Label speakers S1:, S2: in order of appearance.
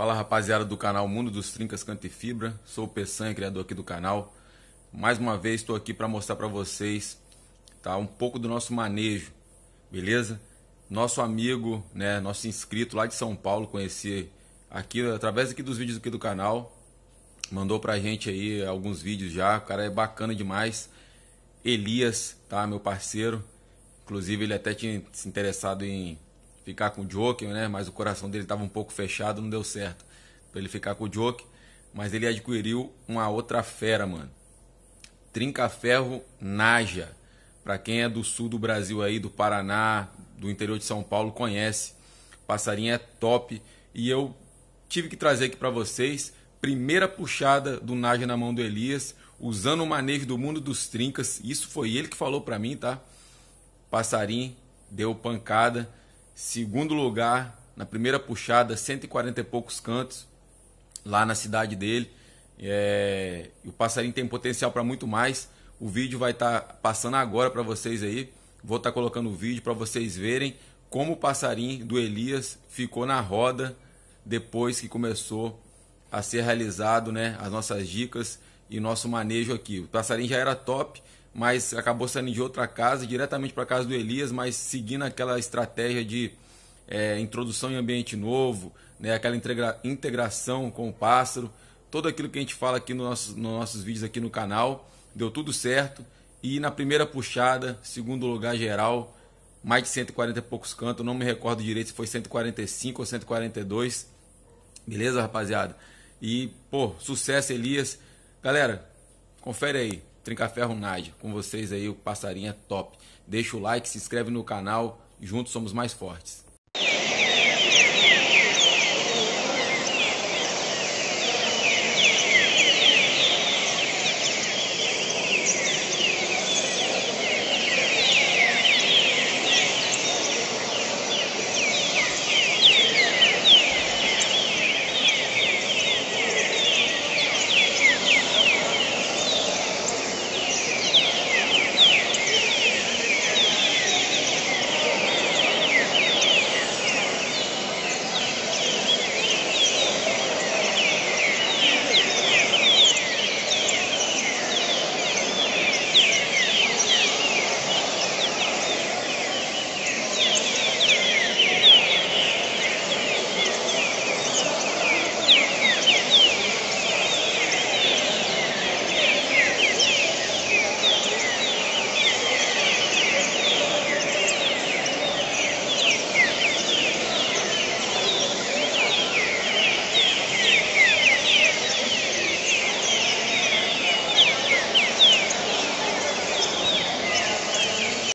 S1: Fala rapaziada do canal Mundo dos Trincas Canto e Fibra, sou o Peçanha, criador aqui do canal. Mais uma vez estou aqui para mostrar para vocês tá, um pouco do nosso manejo, beleza? Nosso amigo, né, nosso inscrito lá de São Paulo, conheci aqui através aqui dos vídeos aqui do canal, mandou para a gente aí alguns vídeos já, o cara é bacana demais. Elias, tá, meu parceiro. Inclusive ele até tinha se interessado em ficar com o Joker, né? Mas o coração dele estava um pouco fechado, não deu certo para ele ficar com o Joker. Mas ele adquiriu uma outra fera, mano. Trinca-ferro Naja. Para quem é do sul do Brasil aí, do Paraná, do interior de São Paulo, conhece. Passarinho é top. E eu tive que trazer aqui para vocês. Primeira puxada do Naja na mão do Elias, usando o manejo do mundo dos trincas. Isso foi ele que falou para mim, tá? Passarinho deu pancada Segundo lugar, na primeira puxada, 140 e poucos cantos lá na cidade dele. É, o passarinho tem potencial para muito mais. O vídeo vai estar tá passando agora para vocês aí. Vou estar tá colocando o vídeo para vocês verem como o passarinho do Elias ficou na roda depois que começou a ser realizado né, as nossas dicas e nosso manejo aqui. O passarinho já era top, mas acabou saindo de outra casa, diretamente para a casa do Elias, mas seguindo aquela estratégia de é, introdução em ambiente novo, né, aquela integra integração com o pássaro, tudo aquilo que a gente fala aqui no nosso, nos nossos vídeos aqui no canal, deu tudo certo. E na primeira puxada, segundo lugar geral, mais de 140 e poucos cantos, não me recordo direito se foi 145 ou 142. Beleza, rapaziada? E, pô, sucesso, Elias. Galera, confere aí. Trincaferro Nádia. com vocês aí, o passarinho é top. Deixa o like, se inscreve no canal, juntos somos mais fortes.